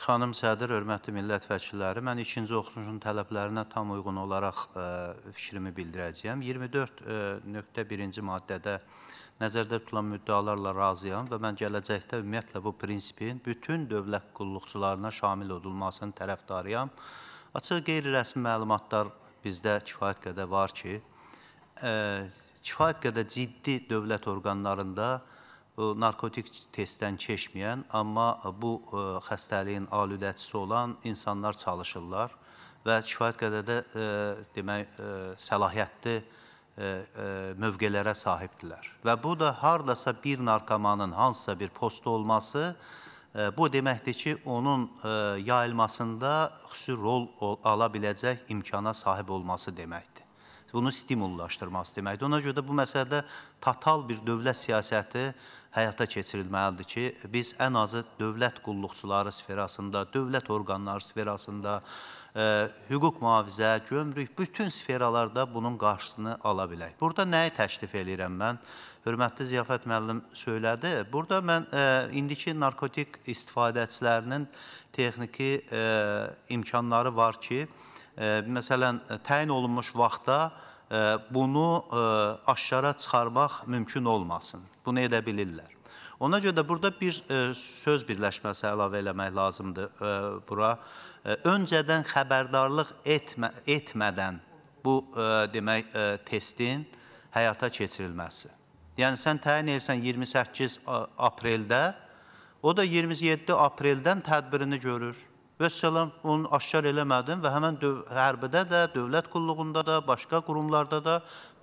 Xanım Sədir, hörmətli millət vəkilləri, mən ikinci oxunuşun tələblərinə tam uyğun olaraq ə, e, fikrimi bildirəcəyəm. 24.1-ci e, maddədə nəzərdə tutulan müddəalarla razıyam və mən gələcəkdə ümumiyyətlə bu prinsipin bütün dövlət qulluqçularına şamil olunmasının tərəfdarıyam. Açıq qeyri-rəsmi məlumatlar bizdə kifayət qədər var ki, ə, e, kifayət qədər ciddi dövlət orqanlarında narkotik testdən keçməyən, amma bu e, xəstəliyin alüdəçisi olan insanlar çalışırlar və kifayət qədər də e, demək e, səlahiyyətli e, e, mövqelərə sahibdirlər. Və bu da hardasa bir narkomanın hansısa bir postu olması e, bu deməkdir ki, onun yayılmasında xüsusi rol ala biləcək imkana sahib olması deməkdir. Bunu stimullaşdırması deməkdir. Ona görə də bu məsələdə total bir dövlət siyasəti həyata keçirilməlidir ki, biz ən azı dövlət qulluqçuları sferasında, dövlət orqanları sferasında, ə, e, hüquq mühafizə, gömrük bütün sferalarda bunun qarşısını ala bilək. Burada nəyi təklif eləyirəm mən? Hörmətli Ziyafət müəllim söylədi. Burada mən ə, e, indiki narkotik istifadəçilərinin texniki ə, e, imkanları var ki, ə, məsələn təyin olunmuş vaxtda bunu e, aşkara çıxarmaq mümkün olmasın. Bunu edə bilirlər. Ona görə də burada bir e, söz birləşməsi əlavə eləmək lazımdır e, bura. Öncədən xəbərdarlıq etmə, etmədən bu demək testin həyata keçirilməsi. Yəni sən təyin elsən 28 apreldə, o da 27 apreldən tədbirini görür və səlam onu aşkar eləmədim və həmən hərbədə də, dövlət qulluğunda da, başqa qurumlarda da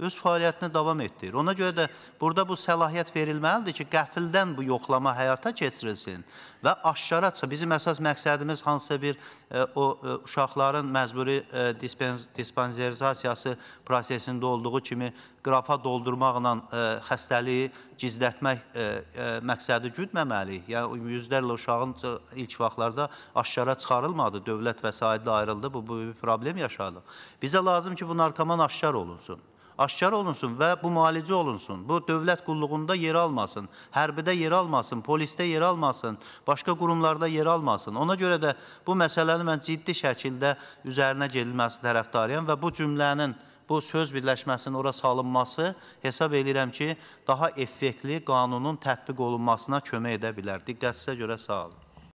öz fəaliyyətini davam etdirir. Ona görə də burada bu səlahiyyət verilməlidir ki, qəfildən bu yoxlama həyata keçirilsin və aşkara bizim əsas məqsədimiz hansısa bir ə, e, o ə, e, uşaqların məcburi ə, e, dispenserizasiyası prosesində olduğu kimi qrafa doldurmaqla xəstəliyi gizlətmək ə, e, ə, e, məqsədi güdməməliyik. Yəni yüzlərlə uşağın ilk vaxtlarda aşkara çıxarılmadı, dövlət vəsaitlə ayrıldı. Bu, bu bir problem yaşadıq. Bizə lazım ki, bu narkoman aşkar olunsun aşkar olunsun və bu müalicə olunsun. Bu dövlət qulluğunda yer almasın, hərbidə yer almasın, polisdə yer almasın, başqa qurumlarda yer almasın. Ona görə də bu məsələni mən ciddi şəkildə üzərinə gelinməsi tərəfdarıyam və bu cümlənin bu söz birləşməsinin ora salınması hesab edirəm ki, daha effektli qanunun tətbiq olunmasına kömək edə bilər. Diqqətinizə görə sağ olun.